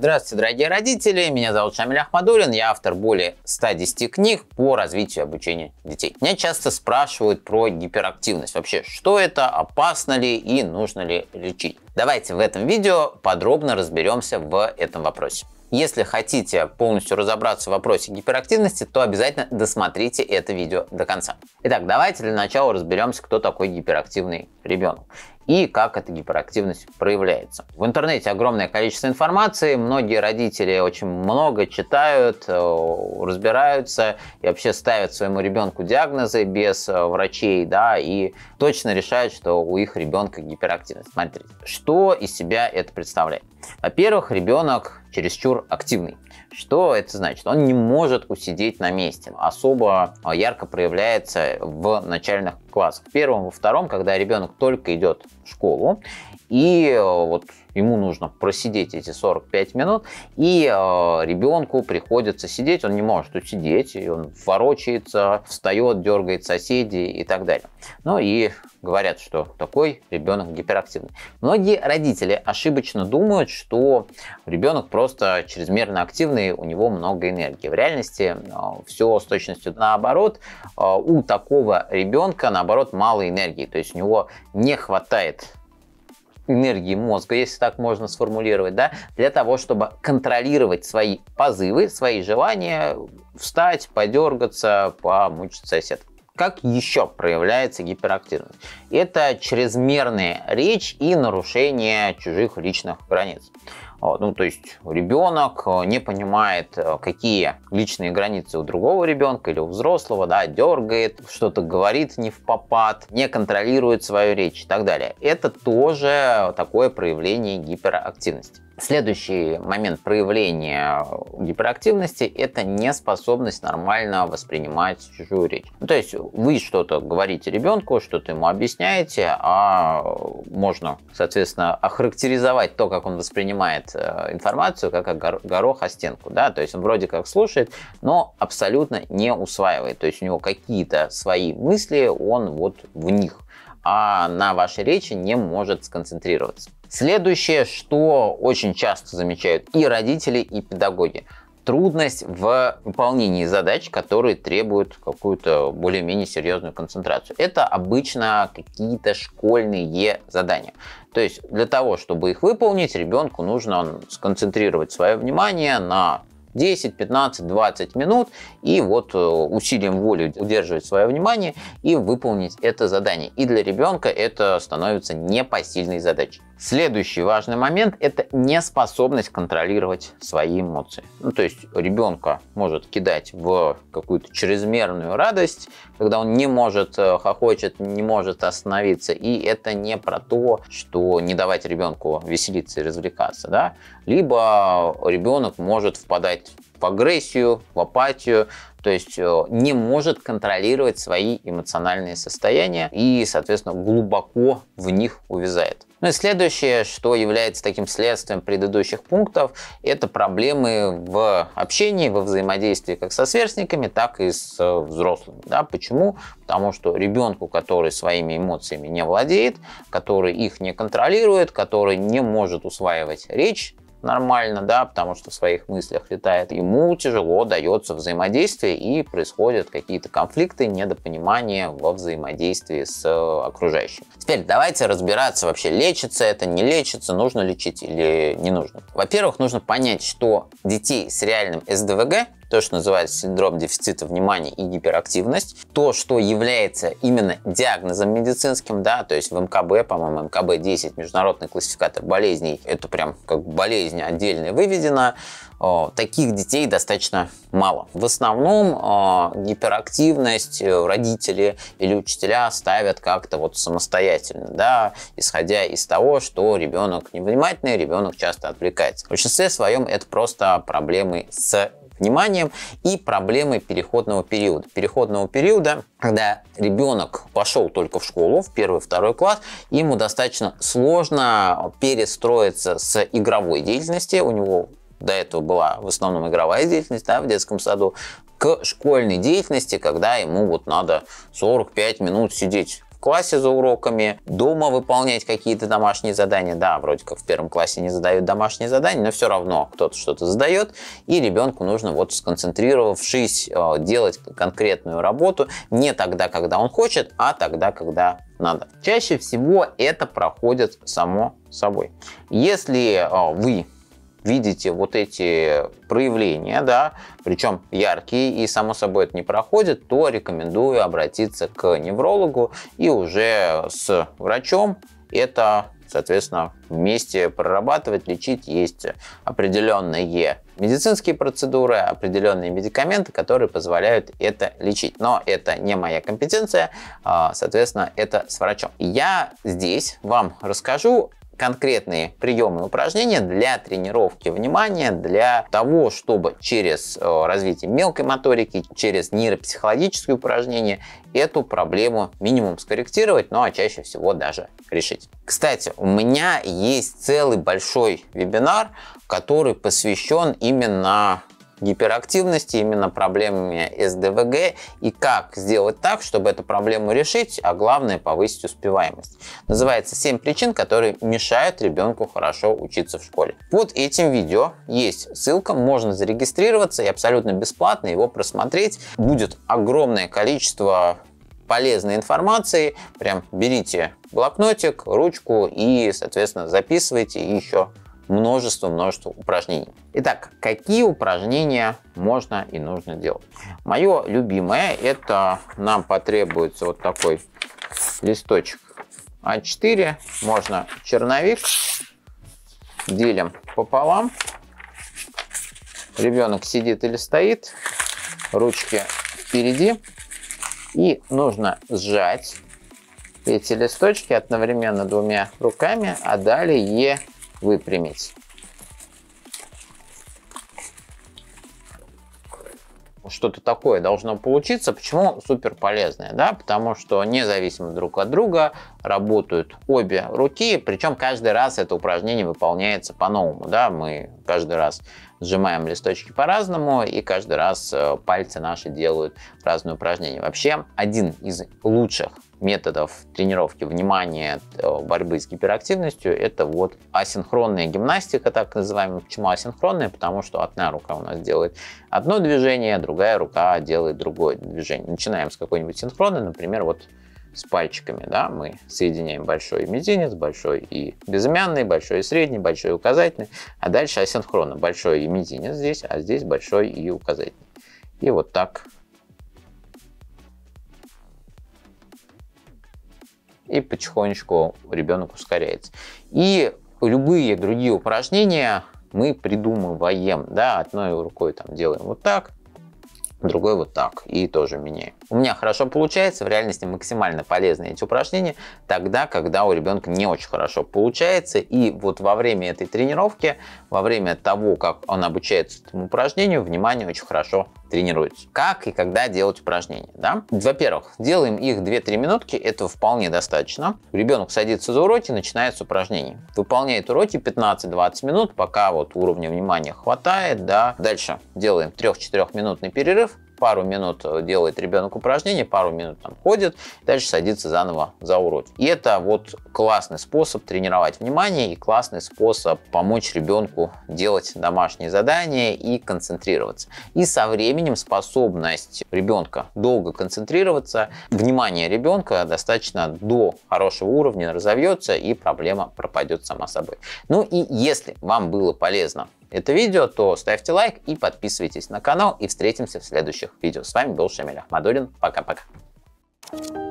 Здравствуйте, дорогие родители! Меня зовут Шамиль Ахмадулин, я автор более 110 книг по развитию и обучению детей. Меня часто спрашивают про гиперактивность. Вообще, что это, опасно ли и нужно ли лечить? Давайте в этом видео подробно разберемся в этом вопросе. Если хотите полностью разобраться в вопросе гиперактивности, то обязательно досмотрите это видео до конца. Итак, давайте для начала разберемся, кто такой гиперактивный ребенок и как эта гиперактивность проявляется. В интернете огромное количество информации, многие родители очень много читают, э, разбираются и вообще ставят своему ребенку диагнозы без э, врачей, да, и точно решают, что у их ребенка гиперактивность. Смотрите, что из себя это представляет. Во-первых, ребенок чересчур активный. Что это значит? Он не может усидеть на месте. Особо а, ярко проявляется в начальных классах. В первом, во втором, когда ребенок только идет в школу, и а, вот ему нужно просидеть эти 45 минут, и а, ребенку приходится сидеть, он не может усидеть, и он ворочается, встает, дергает соседей и так далее. Ну и говорят, что такой ребенок гиперактивный. Многие родители ошибочно думают, что ребенок просто просто чрезмерно активный, у него много энергии. В реальности э, все с точностью наоборот. Э, у такого ребенка, наоборот, мало энергии, то есть у него не хватает энергии мозга, если так можно сформулировать, да, для того, чтобы контролировать свои позывы, свои желания встать, подергаться, помучить сосед. Как еще проявляется гиперактивность? Это чрезмерная речь и нарушение чужих личных границ. Ну, то есть ребенок э, не понимает, э, какие личные границы у другого ребенка или у взрослого, да, дергает, что-то говорит не в попад, не контролирует свою речь и так далее. Это тоже такое проявление гиперактивности. Следующий момент проявления гиперактивности – это неспособность нормально воспринимать чужую речь. Ну, то есть вы что-то говорите ребенку, что-то ему объясняете, а можно, соответственно, охарактеризовать то, как он воспринимает э, информацию, как горох о стенку. Да? То есть он вроде как слушает, но абсолютно не усваивает. То есть у него какие-то свои мысли, он вот в них а на вашей речи не может сконцентрироваться. Следующее, что очень часто замечают и родители, и педагоги трудность в выполнении задач, которые требуют какую-то более-менее серьезную концентрацию. Это обычно какие-то школьные задания. То есть для того, чтобы их выполнить, ребенку нужно сконцентрировать свое внимание на 10, 15, 20 минут и вот э, усилием воли удерживать свое внимание и выполнить это задание. И для ребенка это становится непосильной задачей. Следующий важный момент – это неспособность контролировать свои эмоции. Ну, то есть ребенка может кидать в какую-то чрезмерную радость, когда он не может, э, хохочет, не может остановиться. И это не про то, что не давать ребенку веселиться и развлекаться. Да? Либо ребенок может впадать в агрессию, в апатию, то есть э, не может контролировать свои эмоциональные состояния и, соответственно, глубоко в них увязает. Ну и следующее, что является таким следствием предыдущих пунктов, это проблемы в общении, во взаимодействии как со сверстниками, так и с э, взрослыми. Да, почему? Потому что ребенку, который своими эмоциями не владеет, который их не контролирует, который не может усваивать речь, нормально, да, потому что в своих мыслях летает, ему тяжело дается взаимодействие и происходят какие-то конфликты, недопонимания во взаимодействии с э, окружающим. Теперь давайте разбираться вообще, лечится это, не лечится, нужно лечить или не нужно. Во-первых, нужно понять, что детей с реальным СДВГ то, что называется синдром дефицита внимания и гиперактивность, то, что является именно диагнозом медицинским, да, то есть в МКБ, по-моему, МКБ-10, международный классификатор болезней, это прям как болезнь отдельно выведена, таких детей достаточно мало. В основном гиперактивность э, родители или учителя ставят как-то вот самостоятельно, да, исходя из того, что ребенок невнимательный, ребенок часто отвлекается. В большинстве своем это просто проблемы с вниманием, и проблемы переходного периода. Переходного периода, когда ребенок пошел только в школу, в первый-второй класс, ему достаточно сложно перестроиться с игровой деятельности, у него до этого была в основном игровая деятельность да, в детском саду, к школьной деятельности, когда ему вот надо 45 минут сидеть в классе за уроками, дома выполнять какие-то домашние задания. Да, вроде как в первом классе не задают домашние задания, но все равно кто-то что-то задает, и ребенку нужно вот сконцентрировавшись э, делать конкретную работу не тогда, когда он хочет, а тогда, когда надо. Чаще всего это проходит само собой. Если э, вы видите вот эти проявления, да, причем яркие, и само собой это не проходит, то рекомендую обратиться к неврологу и уже с врачом это, соответственно, вместе прорабатывать, лечить. Есть определенные медицинские процедуры, определенные медикаменты, которые позволяют это лечить. Но это не моя компетенция, а, соответственно, это с врачом. Я здесь вам расскажу конкретные приемы и упражнения для тренировки внимания, для того, чтобы через э, развитие мелкой моторики, через нейропсихологические упражнения эту проблему минимум скорректировать, ну а чаще всего даже решить. Кстати, у меня есть целый большой вебинар, который посвящен именно гиперактивности, именно проблемами СДВГ и как сделать так, чтобы эту проблему решить, а главное повысить успеваемость. Называется 7 причин, которые мешают ребенку хорошо учиться в школе. Под этим видео есть ссылка, можно зарегистрироваться и абсолютно бесплатно его просмотреть. Будет огромное количество полезной информации. Прям берите блокнотик, ручку и, соответственно, записывайте и еще множество-множество упражнений. Итак, какие упражнения можно и нужно делать? Мое любимое, это нам потребуется вот такой листочек А4, можно черновик, делим пополам. Ребенок сидит или стоит, ручки впереди. И нужно сжать эти листочки одновременно двумя руками, а далее выпрямить. Что-то такое должно получиться. Почему супер полезное? Да? Потому что независимо друг от друга работают обе руки, причем каждый раз это упражнение выполняется по-новому. Да? Мы каждый раз сжимаем листочки по-разному, и каждый раз э, пальцы наши делают разные упражнения. Вообще, один из лучших методов тренировки внимания, э, борьбы с гиперактивностью, это вот асинхронная гимнастика, так называемая. Почему асинхронная? Потому что одна рука у нас делает одно движение, другая рука делает другое движение. Начинаем с какой-нибудь синхронной, например, вот с пальчиками, да, мы соединяем большой и мизинец, большой и безымянный, большой и средний, большой и указательный, а дальше асинхронно большой и мизинец здесь, а здесь большой и указательный. И вот так. И потихонечку ребенок ускоряется. И любые другие упражнения мы придумываем, да, одной рукой там делаем вот так, другой вот так и тоже меняем у меня хорошо получается, в реальности максимально полезны эти упражнения, тогда, когда у ребенка не очень хорошо получается. И вот во время этой тренировки, во время того, как он обучается этому упражнению, внимание очень хорошо тренируется. Как и когда делать упражнения, да? Во-первых, делаем их 2-3 минутки, этого вполне достаточно. Ребенок садится за уроки, начинает упражнение, Выполняет уроки 15-20 минут, пока вот уровня внимания хватает, да. Дальше делаем 3-4 минутный перерыв, пару минут э, делает ребенок упражнение, пару минут там ходит, дальше садится заново за уроки. И это вот классный способ тренировать внимание и классный способ помочь ребенку делать домашние задания и концентрироваться. И со временем способность ребенка долго концентрироваться, внимание ребенка достаточно до хорошего уровня разовьется и проблема пропадет сама собой. Ну и если вам было полезно это видео, то ставьте лайк и подписывайтесь на канал. И встретимся в следующих видео. С вами был Шамиль Ахмадулин. Пока-пока. Thank you